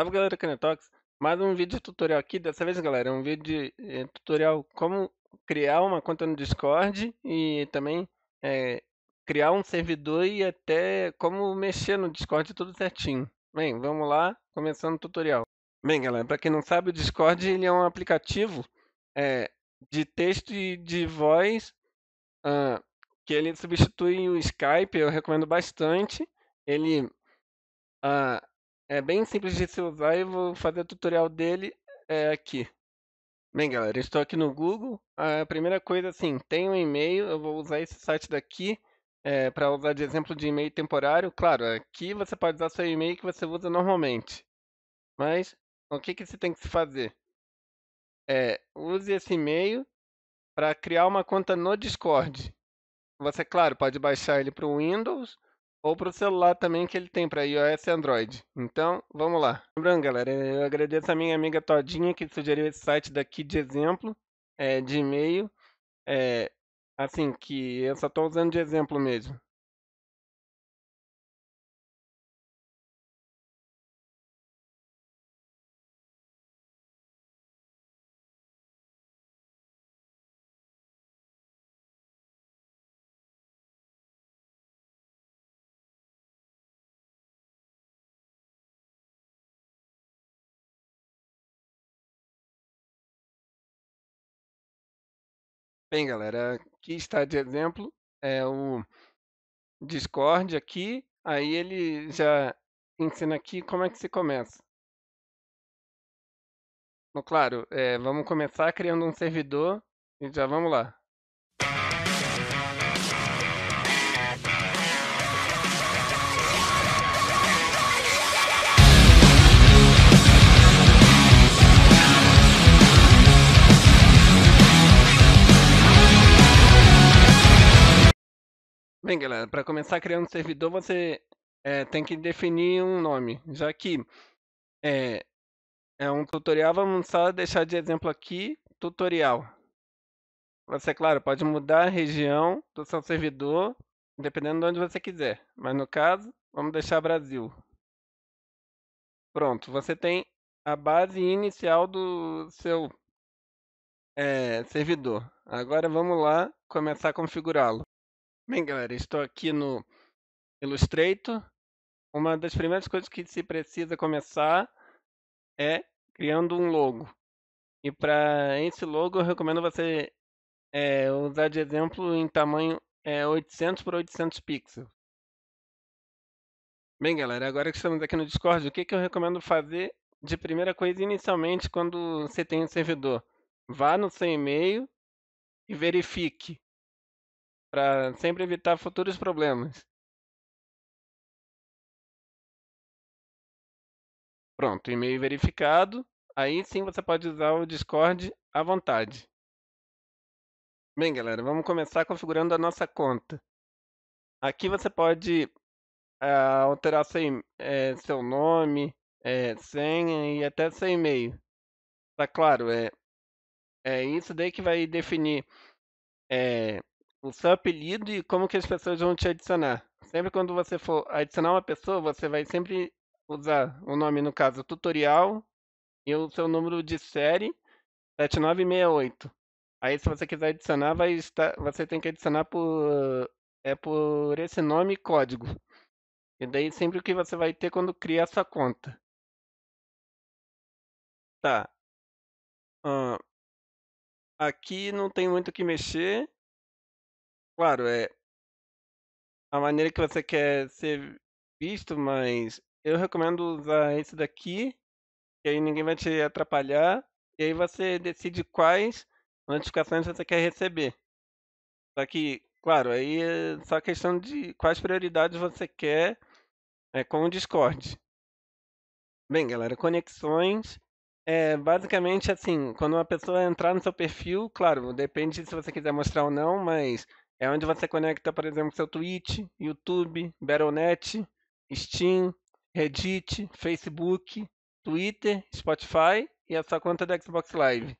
Salve galera Canetox, mais um vídeo tutorial aqui, dessa vez galera, é um vídeo de, é, tutorial como criar uma conta no Discord e também é, criar um servidor e até como mexer no Discord tudo certinho. Bem, vamos lá, começando o tutorial. Bem galera, para quem não sabe, o Discord ele é um aplicativo é, de texto e de voz uh, que ele substitui o Skype, eu recomendo bastante. Ele... Uh, é bem simples de se usar e vou fazer o tutorial dele é, aqui. Bem, galera, estou aqui no Google. A primeira coisa, assim, tem um e-mail. Eu vou usar esse site daqui é, para usar de exemplo de e-mail temporário. Claro, aqui você pode usar seu e-mail que você usa normalmente. Mas o que, que você tem que fazer? É, use esse e-mail para criar uma conta no Discord. Você, claro, pode baixar ele para o Windows ou para o celular também que ele tem para iOS e Android. Então, vamos lá. Lembrando, galera, eu agradeço a minha amiga Todinha que sugeriu esse site daqui de exemplo, é, de e-mail. É, assim, que eu só estou usando de exemplo mesmo. Bem, galera, aqui está de exemplo é o Discord aqui, aí ele já ensina aqui como é que se começa. Então, claro, é, vamos começar criando um servidor e já vamos lá. Bem, galera, para começar criando um servidor, você é, tem que definir um nome. Já que é, é um tutorial, vamos só deixar de exemplo aqui, tutorial. Você, claro, pode mudar a região do seu servidor, dependendo de onde você quiser. Mas no caso, vamos deixar Brasil. Pronto, você tem a base inicial do seu é, servidor. Agora vamos lá começar a configurá-lo. Bem, galera, estou aqui no Illustrator. Uma das primeiras coisas que se precisa começar é criando um logo. E para esse logo, eu recomendo você é, usar de exemplo em tamanho é, eh, 800 por 800 pixels. Bem, galera, agora que estamos aqui no Discord, o que, que eu recomendo fazer de primeira coisa inicialmente quando você tem um servidor? Vá no seu e-mail e verifique para sempre evitar futuros problemas. Pronto, e-mail verificado. Aí sim você pode usar o Discord à vontade. Bem, galera, vamos começar configurando a nossa conta. Aqui você pode ah, alterar seu, é, seu nome, é, senha e até seu e-mail. Tá claro, é, é isso daí que vai definir é, o seu apelido e como que as pessoas vão te adicionar. Sempre quando você for adicionar uma pessoa, você vai sempre usar o nome, no caso, tutorial e o seu número de série 7968. Aí se você quiser adicionar, vai estar, você tem que adicionar por é por esse nome e código. E daí sempre o que você vai ter quando criar sua conta. Tá. Uh, aqui não tem muito o que mexer. Claro, é a maneira que você quer ser visto, mas eu recomendo usar esse daqui, que aí ninguém vai te atrapalhar, e aí você decide quais notificações você quer receber. Só que, claro, aí é só questão de quais prioridades você quer é, com o Discord. Bem, galera, conexões. É basicamente assim, quando uma pessoa entrar no seu perfil, claro, depende se você quiser mostrar ou não, mas é onde você conecta, por exemplo, seu Twitch, YouTube, Battle.net, Steam, Reddit, Facebook, Twitter, Spotify e a sua conta da Xbox Live.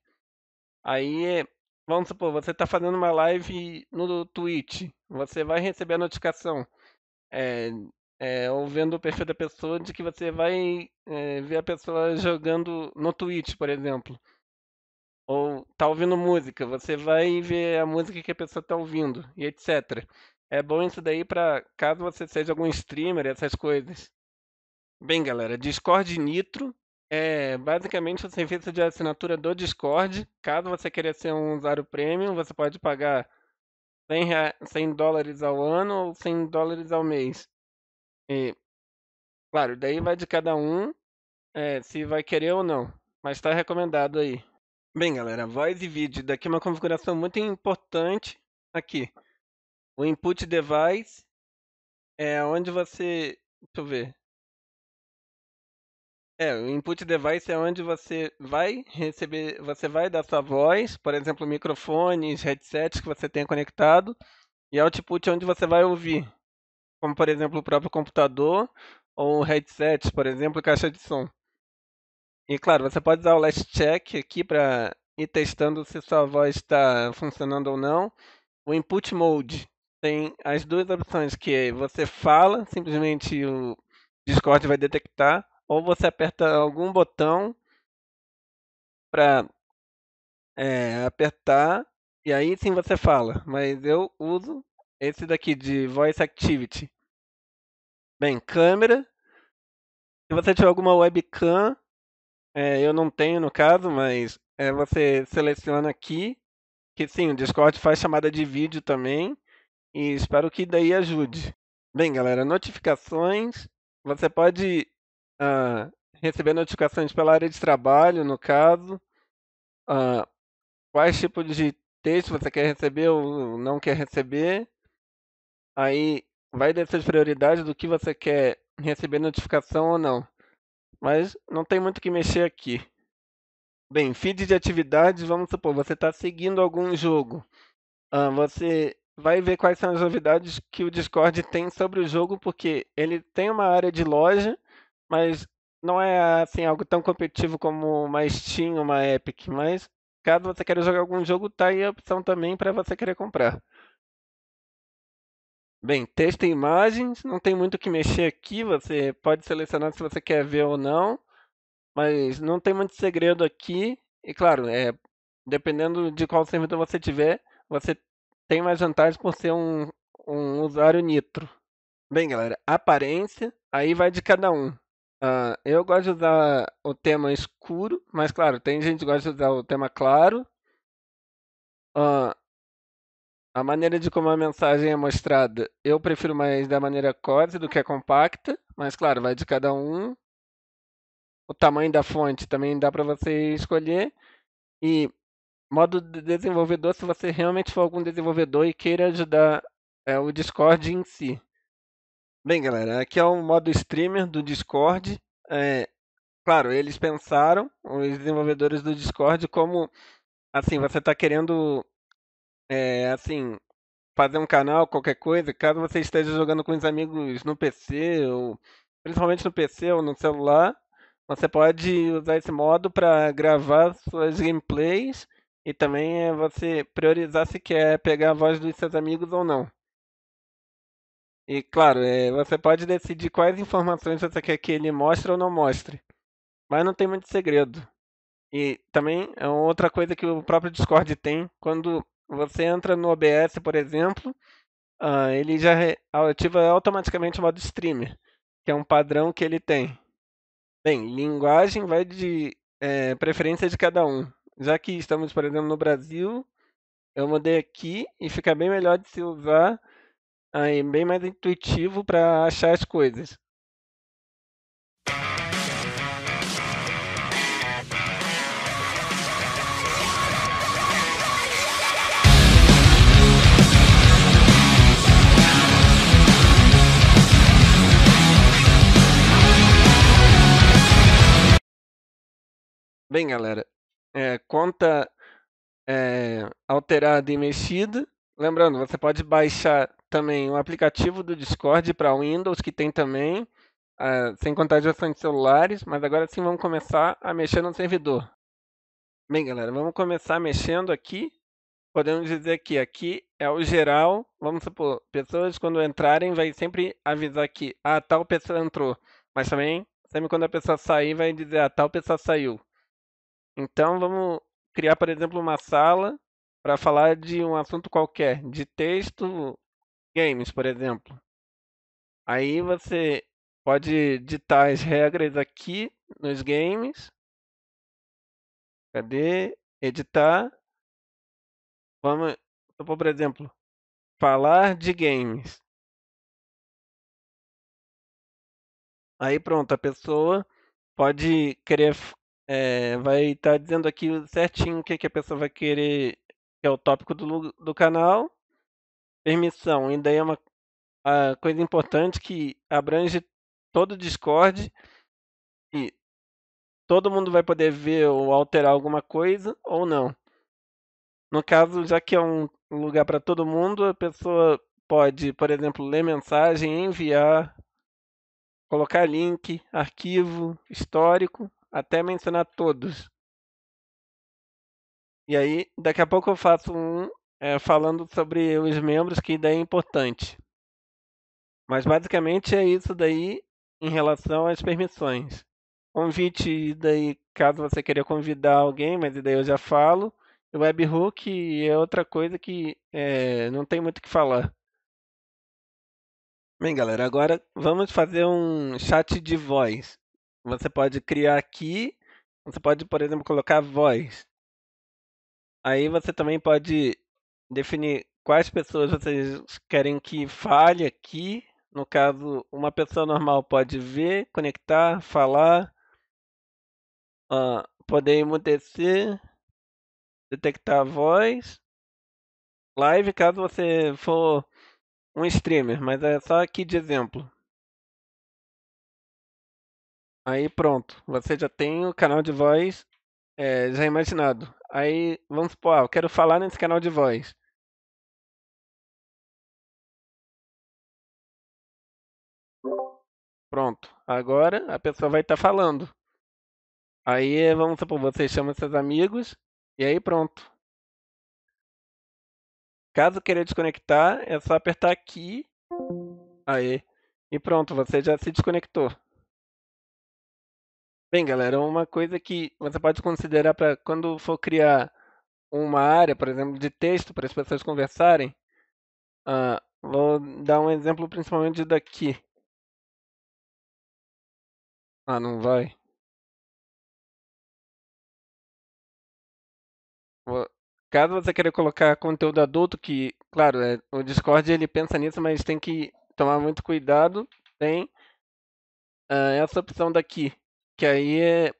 Aí, vamos supor, você está fazendo uma live no Twitch, você vai receber a notificação, é, é, ou vendo o perfil da pessoa, de que você vai é, ver a pessoa jogando no Twitch, por exemplo. Ou tá ouvindo música, você vai ver a música que a pessoa tá ouvindo, e etc. É bom isso daí para caso você seja algum streamer, essas coisas. Bem, galera, Discord Nitro é basicamente o serviço de assinatura do Discord. Caso você queira ser um usuário premium, você pode pagar 100, 100 dólares ao ano ou 100 dólares ao mês. E, claro, daí vai de cada um é, se vai querer ou não. Mas está recomendado aí. Bem, galera, voz e vídeo. Daqui é uma configuração muito importante aqui. O input device é onde você, deixa eu ver. É, o input device é onde você vai receber, você vai dar sua voz, por exemplo, microfones, headsets que você tenha conectado, e output é onde você vai ouvir, como por exemplo o próprio computador ou headsets, por exemplo, caixa de som. E claro, você pode usar o last check aqui para ir testando se sua voz está funcionando ou não. O input mode tem as duas opções que é você fala, simplesmente o Discord vai detectar, ou você aperta algum botão para é, apertar e aí sim você fala. Mas eu uso esse daqui de Voice Activity. Bem, câmera. Se você tiver alguma webcam, é, eu não tenho no caso, mas é, você seleciona aqui, que sim, o Discord faz chamada de vídeo também, e espero que daí ajude. Bem, galera, notificações. Você pode uh, receber notificações pela área de trabalho, no caso. Uh, quais tipos de texto você quer receber ou não quer receber. Aí vai dessas prioridades do que você quer receber notificação ou não mas não tem muito que mexer aqui. Bem, feed de atividades, vamos supor, você está seguindo algum jogo. Ah, você vai ver quais são as novidades que o Discord tem sobre o jogo, porque ele tem uma área de loja, mas não é assim algo tão competitivo como uma Steam, uma Epic, mas caso você queira jogar algum jogo, tá aí a opção também para você querer comprar. Bem, texto e imagens, não tem muito o que mexer aqui, você pode selecionar se você quer ver ou não, mas não tem muito segredo aqui. E claro, é, dependendo de qual servidor você tiver, você tem mais vantagens por ser um, um usuário nitro. Bem, galera, aparência, aí vai de cada um. Uh, eu gosto de usar o tema escuro, mas claro, tem gente que gosta de usar o tema claro. Uh, a maneira de como a mensagem é mostrada, eu prefiro mais da maneira corte do que a compacta, mas claro, vai de cada um. O tamanho da fonte também dá para você escolher. E modo de desenvolvedor, se você realmente for algum desenvolvedor e queira ajudar é, o Discord em si. Bem, galera, aqui é o modo streamer do Discord. É, claro, eles pensaram, os desenvolvedores do Discord, como assim, você está querendo é, assim, fazer um canal, qualquer coisa, caso você esteja jogando com os amigos no PC, ou principalmente no PC ou no celular, você pode usar esse modo para gravar suas gameplays e também é você priorizar se quer pegar a voz dos seus amigos ou não. E claro, é, você pode decidir quais informações você quer que ele mostre ou não mostre. Mas não tem muito segredo. E também é outra coisa que o próprio Discord tem, quando você entra no OBS, por exemplo, uh, ele já ativa automaticamente o modo streamer, que é um padrão que ele tem. Bem, linguagem vai de é, preferência de cada um. Já que estamos, por exemplo, no Brasil, eu mudei aqui e fica bem melhor de se usar, aí, bem mais intuitivo para achar as coisas. Bem, galera, é, conta é, alterada e mexida. Lembrando, você pode baixar também o aplicativo do Discord para Windows, que tem também, ah, sem contar as versões de celulares. Mas agora sim vamos começar a mexer no servidor. Bem, galera, vamos começar mexendo aqui. Podemos dizer que aqui é o geral. Vamos supor, pessoas quando entrarem vai sempre avisar que ah, tal pessoa entrou. Mas também, sempre quando a pessoa sair, vai dizer ah, tal pessoa saiu. Então vamos criar, por exemplo, uma sala para falar de um assunto qualquer, de texto, games, por exemplo. Aí você pode ditar as regras aqui nos games. Cadê? Editar. Vamos, por exemplo, falar de games. Aí pronto, a pessoa pode querer é, vai estar tá dizendo aqui certinho o que, que a pessoa vai querer, que é o tópico do, do canal. Permissão, e daí é uma, uma coisa importante que abrange todo o Discord e todo mundo vai poder ver ou alterar alguma coisa ou não. No caso, já que é um lugar para todo mundo, a pessoa pode, por exemplo, ler mensagem, enviar, colocar link, arquivo, histórico até mencionar todos. E aí, daqui a pouco eu faço um é, falando sobre os membros, que daí é importante. Mas basicamente é isso daí em relação às permissões. Convite, daí, caso você queira convidar alguém, mas daí eu já falo. webhook é outra coisa que é, não tem muito o que falar. Bem, galera, agora vamos fazer um chat de voz. Você pode criar aqui, você pode, por exemplo, colocar voz. Aí você também pode definir quais pessoas vocês querem que fale aqui. No caso, uma pessoa normal pode ver, conectar, falar, uh, poder emudecer, detectar a voz, live caso você for um streamer, mas é só aqui de exemplo. Aí pronto, você já tem o canal de voz é, já imaginado. Aí vamos supor, ah, eu quero falar nesse canal de voz. Pronto, agora a pessoa vai estar tá falando. Aí vamos supor, você chama seus amigos e aí pronto. Caso queira desconectar, é só apertar aqui. Aí. E pronto, você já se desconectou. Bem, galera, uma coisa que você pode considerar para quando for criar uma área, por exemplo, de texto para as pessoas conversarem, ah, vou dar um exemplo principalmente daqui. Ah, não vai. Caso você queira colocar conteúdo adulto, que, claro, é, o Discord ele pensa nisso, mas tem que tomar muito cuidado. Tem ah, essa opção daqui que aí é.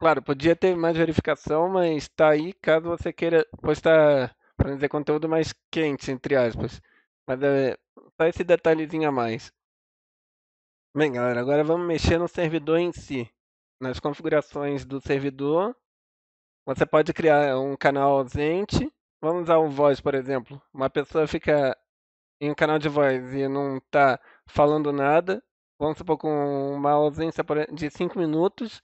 Claro, podia ter mais verificação, mas está aí caso você queira postar, para dizer, conteúdo mais quente, entre aspas. Mas é só esse detalhezinho a mais. Bem, galera, agora vamos mexer no servidor em si. Nas configurações do servidor, você pode criar um canal ausente. Vamos usar o voz, por exemplo. Uma pessoa fica em um canal de voz e não está falando nada vamos supor, com uma ausência de 5 minutos,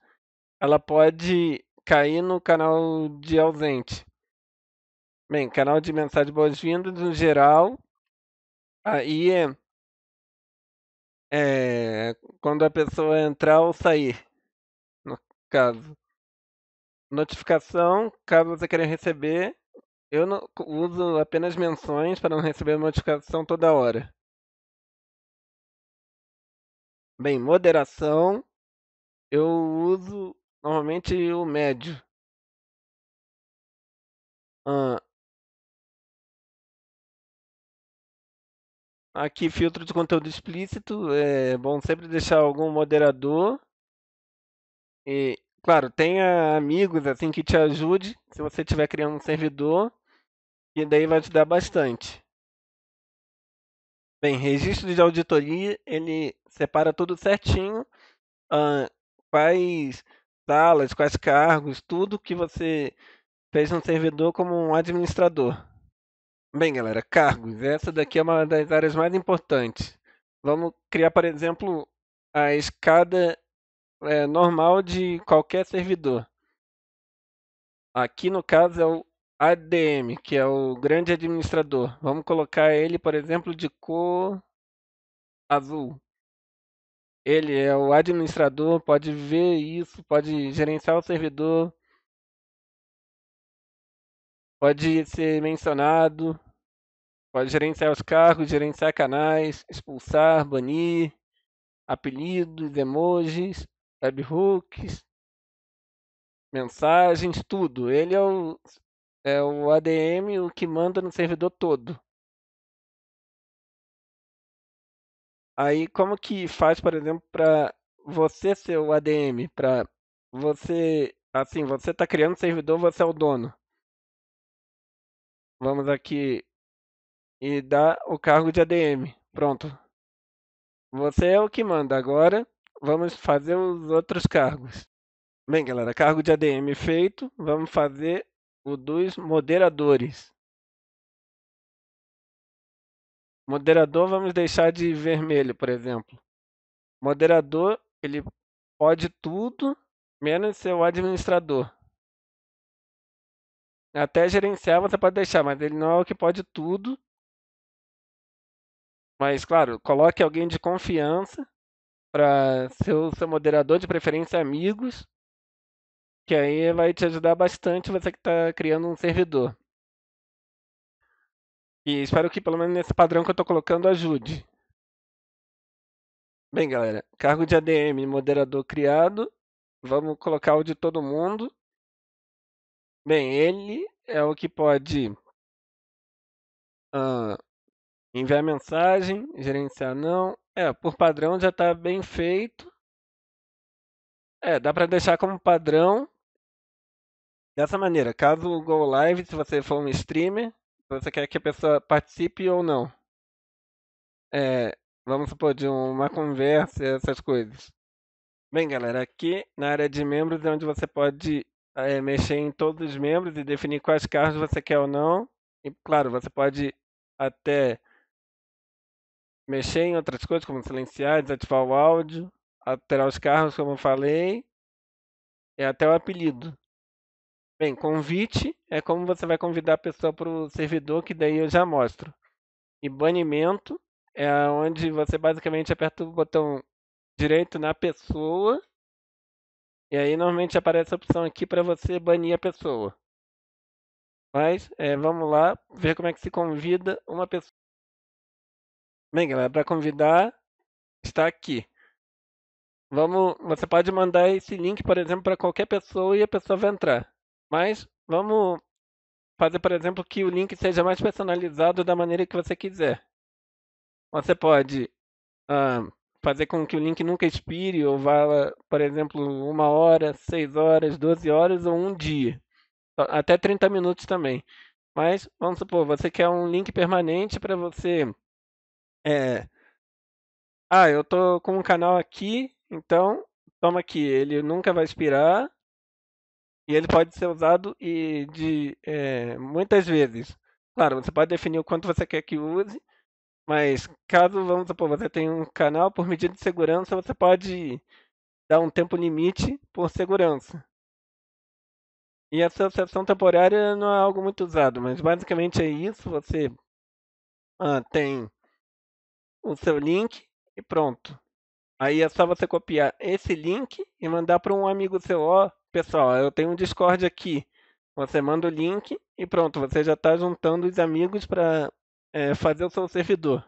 ela pode cair no canal de ausente. Bem, canal de mensagem boas-vindas no geral. Aí é, é, quando a pessoa entrar ou sair, no caso. Notificação, caso você queira receber, eu não, uso apenas menções para não receber notificação toda hora. Bem, moderação, eu uso normalmente o médio. Ah, aqui, filtro de conteúdo explícito, é bom sempre deixar algum moderador. E, claro, tenha amigos assim que te ajude, se você estiver criando um servidor, e daí vai te dar bastante. Bem, registro de auditoria, ele separa tudo certinho, quais salas, quais cargos, tudo que você fez no servidor como um administrador. Bem, galera, cargos. Essa daqui é uma das áreas mais importantes. Vamos criar, por exemplo, a escada é, normal de qualquer servidor. Aqui, no caso, é o ADM, que é o grande administrador. Vamos colocar ele, por exemplo, de cor azul. Ele é o administrador, pode ver isso, pode gerenciar o servidor, pode ser mencionado, pode gerenciar os cargos, gerenciar canais, expulsar, banir, apelidos, emojis, webhooks, mensagens, tudo. Ele é o é o ADM o que manda no servidor todo. Aí como que faz, por exemplo, para você ser o ADM, para você, assim, você está criando o servidor, você é o dono. Vamos aqui e dá o cargo de ADM. Pronto. Você é o que manda agora. Vamos fazer os outros cargos. Bem, galera, cargo de ADM feito. Vamos fazer o dos moderadores. Moderador, vamos deixar de vermelho, por exemplo. Moderador, ele pode tudo, menos ser o administrador. Até gerenciar você pode deixar, mas ele não é o que pode tudo. Mas, claro, coloque alguém de confiança para ser o seu moderador, de preferência amigos, que aí vai te ajudar bastante você que está criando um servidor. E espero que pelo menos nesse padrão que eu estou colocando ajude. Bem, galera, cargo de ADM moderador criado. Vamos colocar o de todo mundo. Bem, ele é o que pode uh, enviar mensagem, gerenciar não. É, por padrão já está bem feito. É, dá para deixar como padrão Dessa maneira, caso o Go Live, se você for um streamer, você quer que a pessoa participe ou não. É, vamos supor, de uma conversa, essas coisas. Bem, galera, aqui na área de membros é onde você pode é, mexer em todos os membros e definir quais cargos você quer ou não. E, claro, você pode até mexer em outras coisas, como silenciar, desativar o áudio, alterar os carros, como eu falei, e até o apelido. Bem, convite é como você vai convidar a pessoa para o servidor, que daí eu já mostro. E banimento é onde você basicamente aperta o botão direito na pessoa. E aí normalmente aparece a opção aqui para você banir a pessoa. Mas é, vamos lá ver como é que se convida uma pessoa. Bem, galera, para convidar está aqui. Vamos, você pode mandar esse link, por exemplo, para qualquer pessoa e a pessoa vai entrar. Mas vamos fazer, por exemplo, que o link seja mais personalizado da maneira que você quiser. Você pode uh, fazer com que o link nunca expire ou vá, por exemplo, uma hora, seis horas, doze horas ou um dia. Até 30 minutos também. Mas, vamos supor, você quer um link permanente para você. É, ah, eu tô com um canal aqui, então toma aqui, ele nunca vai expirar. E ele pode ser usado e de é, muitas vezes. Claro, você pode definir o quanto você quer que use, mas caso, vamos supor, você tem um canal, por medida de segurança, você pode dar um tempo limite por segurança. E essa exceção temporária não é algo muito usado, mas basicamente é isso. Você ah, tem o seu link e pronto. Aí é só você copiar esse link e mandar para um amigo seu, ó, pessoal, eu tenho um Discord aqui. Você manda o link e pronto, você já está juntando os amigos para é, eh, fazer o seu servidor.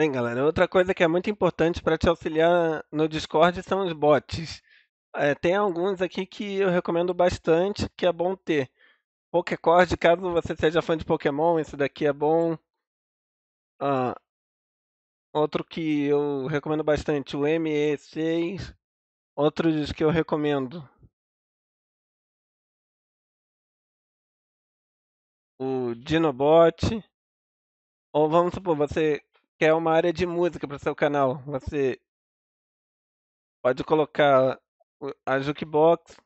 Bem, galera, outra coisa que é muito importante para te auxiliar no Discord são os bots. É, tem alguns aqui que eu recomendo bastante, que é bom ter. Pokécord, caso você seja fã de Pokémon, esse daqui é bom. Ah, outro que eu recomendo bastante, o ME6. Outros que eu recomendo. O Dinobot. Ou vamos supor, você quer é uma área de música para o seu canal, você pode colocar a jukebox.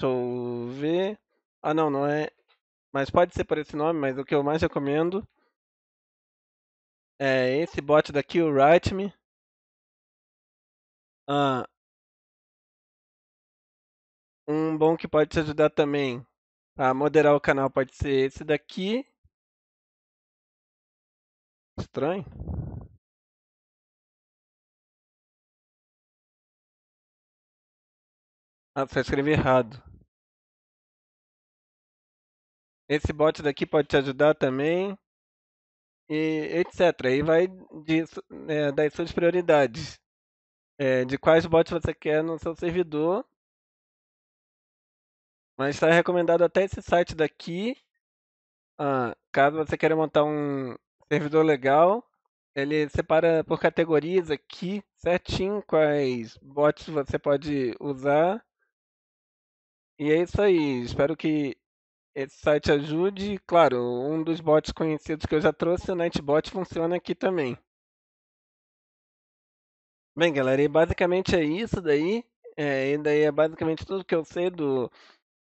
Deixa eu ver. Ah, não, não é. Mas pode ser por esse nome, mas o que eu mais recomendo é esse bot daqui, o Write Me. Ah, um bom que pode te ajudar também a moderar o canal pode ser esse daqui, estranho Ah, só escrevi errado. Esse bot daqui pode te ajudar também. E etc. Aí vai de, é, das suas prioridades. É, de quais bots você quer no seu servidor. Mas está recomendado até esse site daqui. Ah, caso você queira montar um, servidor legal, ele separa por categorias aqui certinho quais bots você pode usar. E é isso aí. Espero que esse site ajude. Claro, um dos bots conhecidos que eu já trouxe, o Nightbot, funciona aqui também. Bem, galera, e basicamente é isso daí. É, e daí é basicamente tudo que eu sei do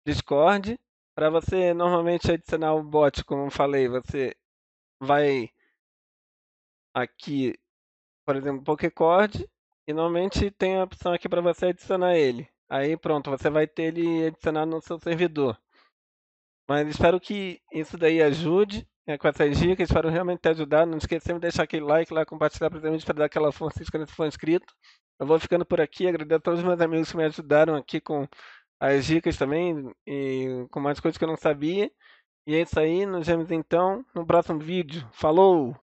Discord. Para você normalmente adicionar o bot, como eu falei, você vai aqui, por exemplo, PokéCord, e normalmente tem a opção aqui para você adicionar ele. Aí pronto, você vai ter ele adicionado no seu servidor. Mas espero que isso daí ajude né, com essas dicas, espero realmente ter ajudar. Não esqueça sempre de deixar aquele like lá, compartilhar para para dar aquela força se inscrever se for inscrito. Eu vou ficando por aqui, agradeço a todos os meus amigos que me ajudaram aqui com as dicas também e com mais coisas que eu não sabia. E é isso aí, nos vemos então no próximo vídeo. Falou!